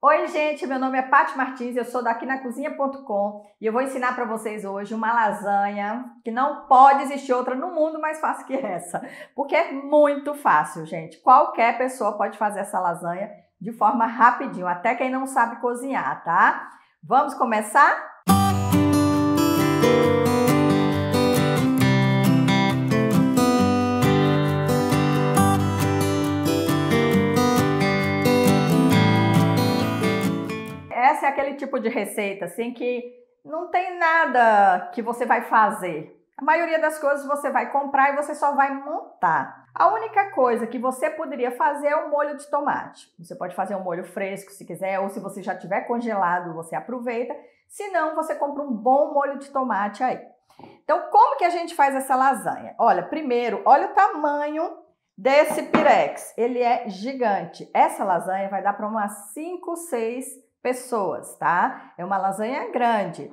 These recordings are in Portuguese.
Oi, gente, meu nome é Paty Martins, eu sou daqui na cozinha.com e eu vou ensinar para vocês hoje uma lasanha que não pode existir outra no mundo mais fácil que essa, porque é muito fácil, gente. Qualquer pessoa pode fazer essa lasanha de forma rapidinho, até quem não sabe cozinhar, tá? Vamos começar? essa é aquele tipo de receita assim que não tem nada que você vai fazer. A maioria das coisas você vai comprar e você só vai montar. A única coisa que você poderia fazer é o molho de tomate. Você pode fazer um molho fresco se quiser, ou se você já tiver congelado, você aproveita. Se não, você compra um bom molho de tomate aí. Então, como que a gente faz essa lasanha? Olha, primeiro, olha o tamanho desse pirex. Ele é gigante. Essa lasanha vai dar para umas 5, 6 pessoas, tá? É uma lasanha grande.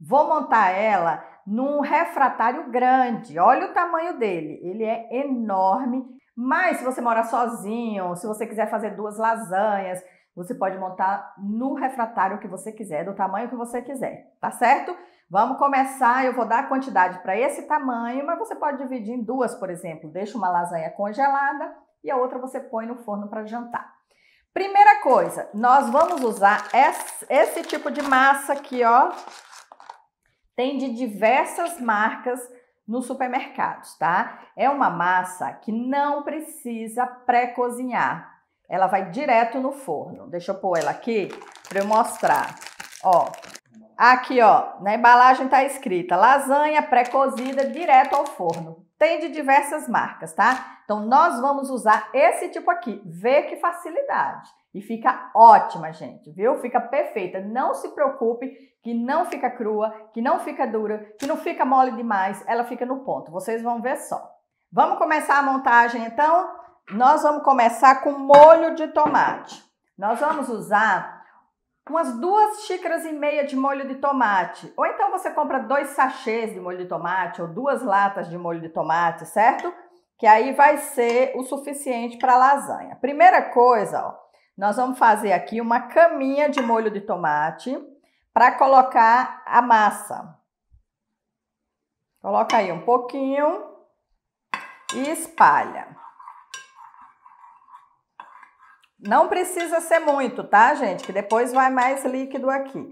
Vou montar ela num refratário grande. Olha o tamanho dele, ele é enorme. Mas se você mora sozinho, se você quiser fazer duas lasanhas, você pode montar no refratário que você quiser, do tamanho que você quiser, tá certo? Vamos começar, eu vou dar a quantidade para esse tamanho, mas você pode dividir em duas, por exemplo. Deixa uma lasanha congelada e a outra você põe no forno para jantar. Primeira coisa, nós vamos usar esse, esse tipo de massa aqui, ó. Tem de diversas marcas nos supermercados, tá? É uma massa que não precisa pré-cozinhar. Ela vai direto no forno. Deixa eu pôr ela aqui para eu mostrar. Ó, aqui ó, na embalagem tá escrita lasanha pré-cozida direto ao forno. Tem de diversas marcas, tá? Então, nós vamos usar esse tipo aqui. Vê que facilidade. E fica ótima, gente, viu? Fica perfeita. Não se preocupe que não fica crua, que não fica dura, que não fica mole demais. Ela fica no ponto. Vocês vão ver só. Vamos começar a montagem, então? Nós vamos começar com molho de tomate. Nós vamos usar umas duas xícaras e meia de molho de tomate. Ou então você compra dois sachês de molho de tomate ou duas latas de molho de tomate, certo? Que aí vai ser o suficiente para lasanha. Primeira coisa, ó, nós vamos fazer aqui uma caminha de molho de tomate para colocar a massa. Coloca aí um pouquinho e espalha. Não precisa ser muito, tá, gente? Que depois vai mais líquido aqui.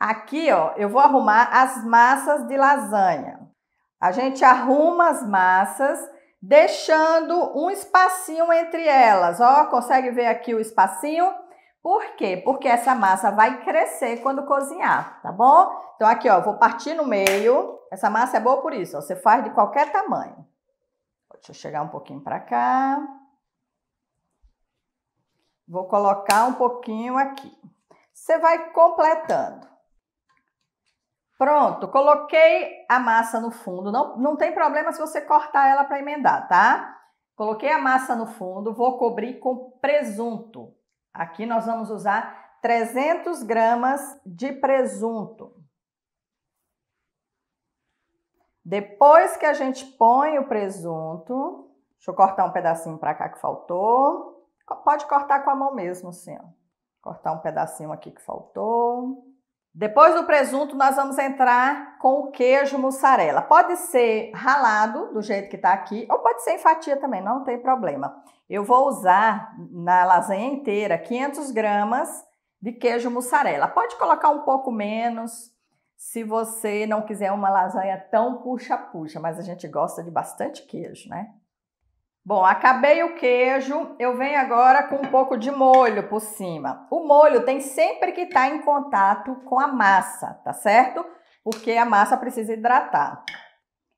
Aqui, ó, eu vou arrumar as massas de lasanha. A gente arruma as massas, deixando um espacinho entre elas. Ó, consegue ver aqui o espacinho? Por quê? Porque essa massa vai crescer quando cozinhar, tá bom? Então aqui, ó, eu vou partir no meio. Essa massa é boa por isso, ó, você faz de qualquer tamanho. Deixa eu chegar um pouquinho para cá. Vou colocar um pouquinho aqui. Você vai completando. Pronto, coloquei a massa no fundo. Não, não tem problema se você cortar ela para emendar, tá? Coloquei a massa no fundo, vou cobrir com presunto. Aqui nós vamos usar 300 gramas de presunto. Depois que a gente põe o presunto, deixa eu cortar um pedacinho para cá que faltou. Pode cortar com a mão mesmo, assim, ó. Cortar um pedacinho aqui que faltou. Depois do presunto, nós vamos entrar com o queijo mussarela. Pode ser ralado, do jeito que tá aqui, ou pode ser em fatia também, não tem problema. Eu vou usar na lasanha inteira 500 gramas de queijo mussarela. Pode colocar um pouco menos, se você não quiser uma lasanha tão puxa-puxa, mas a gente gosta de bastante queijo, né? Bom, acabei o queijo, eu venho agora com um pouco de molho por cima. O molho tem sempre que estar tá em contato com a massa, tá certo? Porque a massa precisa hidratar.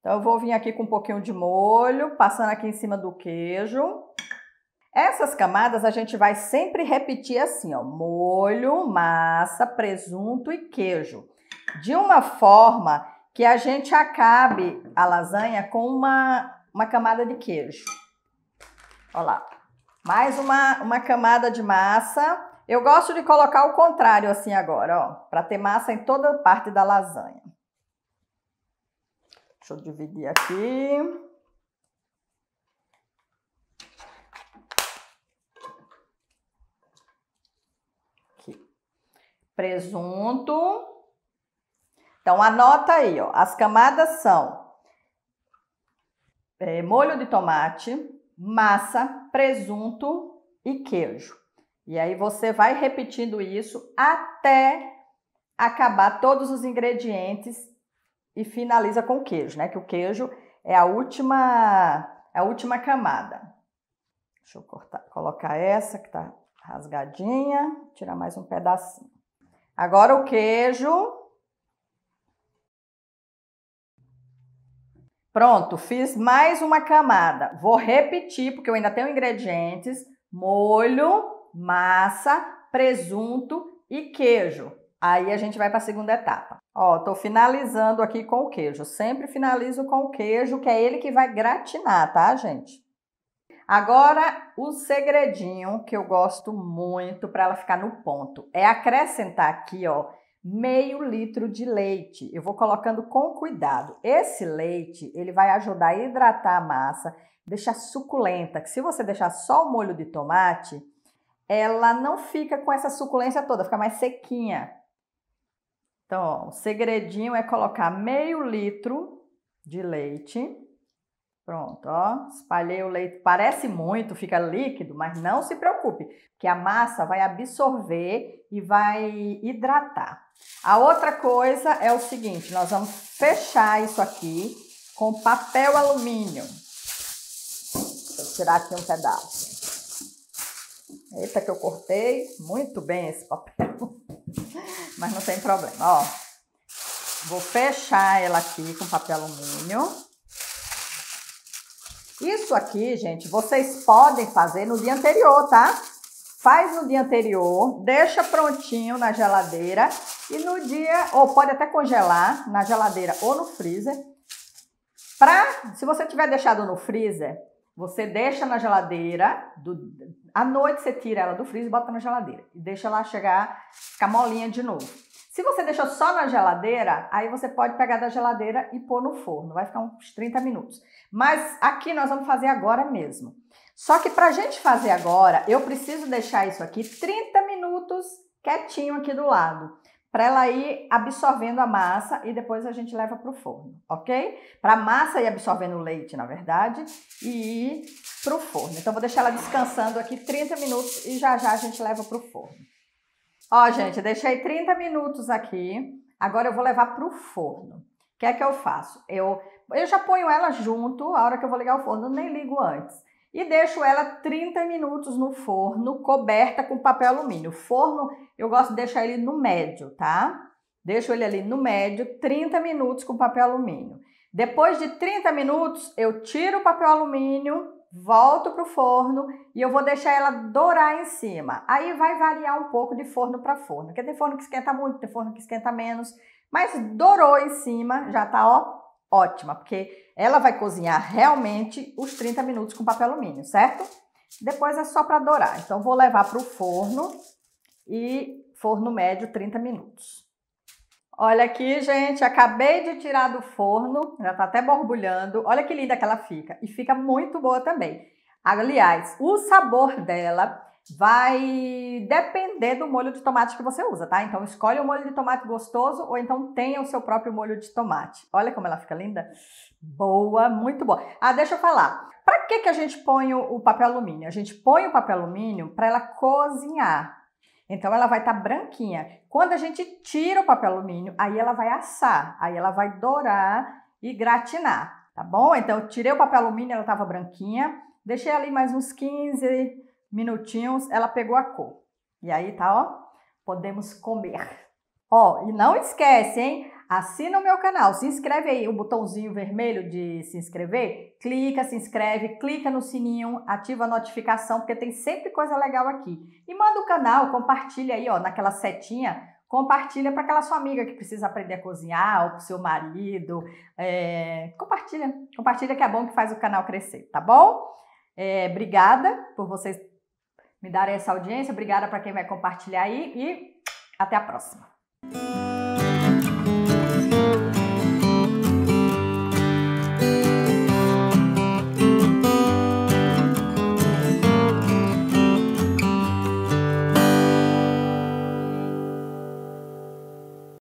Então eu vou vir aqui com um pouquinho de molho, passando aqui em cima do queijo. Essas camadas a gente vai sempre repetir assim, ó, molho, massa, presunto e queijo. De uma forma que a gente acabe a lasanha com uma, uma camada de queijo. Olha lá. Mais uma, uma camada de massa. Eu gosto de colocar o contrário assim agora, ó, para ter massa em toda parte da lasanha. Deixa eu dividir aqui. aqui. Presunto. Então anota aí, ó. As camadas são é, molho de tomate, massa, presunto e queijo. E aí você vai repetindo isso até acabar todos os ingredientes e finaliza com o queijo, né? Que o queijo é a última a última camada. Deixa eu cortar, colocar essa que tá rasgadinha, tirar mais um pedacinho. Agora o queijo Pronto, fiz mais uma camada. Vou repetir, porque eu ainda tenho ingredientes. Molho, massa, presunto e queijo. Aí a gente vai para a segunda etapa. Ó, tô finalizando aqui com o queijo. Sempre finalizo com o queijo, que é ele que vai gratinar, tá, gente? Agora, o segredinho que eu gosto muito para ela ficar no ponto é acrescentar aqui, ó, meio litro de leite. Eu vou colocando com cuidado. Esse leite, ele vai ajudar a hidratar a massa, deixar suculenta, que se você deixar só o molho de tomate, ela não fica com essa suculência toda, fica mais sequinha. Então, ó, o segredinho é colocar meio litro de leite. Pronto, ó, espalhei o leite. Parece muito, fica líquido, mas não se preocupe, que a massa vai absorver e vai hidratar. A outra coisa é o seguinte, nós vamos fechar isso aqui com papel alumínio. Deixa eu tirar aqui um pedaço. Eita que eu cortei muito bem esse papel, mas não tem problema, ó. Vou fechar ela aqui com papel alumínio. Isso aqui, gente, vocês podem fazer no dia anterior, tá? Faz no dia anterior, deixa prontinho na geladeira e no dia, ou pode até congelar na geladeira ou no freezer. Pra, se você tiver deixado no freezer, você deixa na geladeira, do, à noite você tira ela do freezer e bota na geladeira. E deixa ela chegar, ficar molinha de novo. Se você deixou só na geladeira, aí você pode pegar da geladeira e pôr no forno. Vai ficar uns 30 minutos. Mas aqui nós vamos fazer agora mesmo. Só que para a gente fazer agora, eu preciso deixar isso aqui 30 minutos quietinho aqui do lado para ela ir absorvendo a massa e depois a gente leva para o forno, ok? Para a massa ir absorvendo o leite, na verdade, e ir para o forno. Então, vou deixar ela descansando aqui 30 minutos e já já a gente leva para o forno. Ó, gente, deixei 30 minutos aqui. Agora eu vou levar para o forno. O que é que eu faço? Eu, eu já ponho ela junto a hora que eu vou ligar o forno, nem ligo antes e deixo ela 30 minutos no forno, coberta com papel alumínio. O forno, eu gosto de deixar ele no médio, tá? Deixo ele ali no médio, 30 minutos com papel alumínio. Depois de 30 minutos, eu tiro o papel alumínio, volto para o forno e eu vou deixar ela dourar em cima. Aí vai variar um pouco de forno para forno, porque tem forno que esquenta muito, tem forno que esquenta menos, mas dourou em cima, já tá ó, ótima, porque ela vai cozinhar realmente os 30 minutos com papel alumínio, certo? Depois é só para dourar. Então vou levar para o forno e forno médio 30 minutos. Olha aqui, gente, acabei de tirar do forno, já tá até borbulhando. Olha que linda que ela fica e fica muito boa também. Aliás, o sabor dela Vai depender do molho de tomate que você usa, tá? Então escolhe o um molho de tomate gostoso ou então tenha o seu próprio molho de tomate. Olha como ela fica linda. Boa, muito boa. Ah, deixa eu falar. Para que que a gente põe o papel alumínio? A gente põe o papel alumínio para ela cozinhar. Então ela vai estar tá branquinha. Quando a gente tira o papel alumínio, aí ela vai assar, aí ela vai dourar e gratinar, tá bom? Então eu tirei o papel alumínio, ela estava branquinha. Deixei ali mais uns 15 minutinhos, ela pegou a cor. E aí tá, ó, podemos comer. Ó, e não esquece, hein? Assina o meu canal, se inscreve aí, o botãozinho vermelho de se inscrever, clica, se inscreve, clica no sininho, ativa a notificação, porque tem sempre coisa legal aqui. E manda o canal, compartilha aí, ó, naquela setinha, compartilha para aquela sua amiga que precisa aprender a cozinhar, ou para o seu marido, é... compartilha, compartilha que é bom que faz o canal crescer, tá bom? É, obrigada por vocês me darem essa audiência. Obrigada para quem vai compartilhar aí e até a próxima.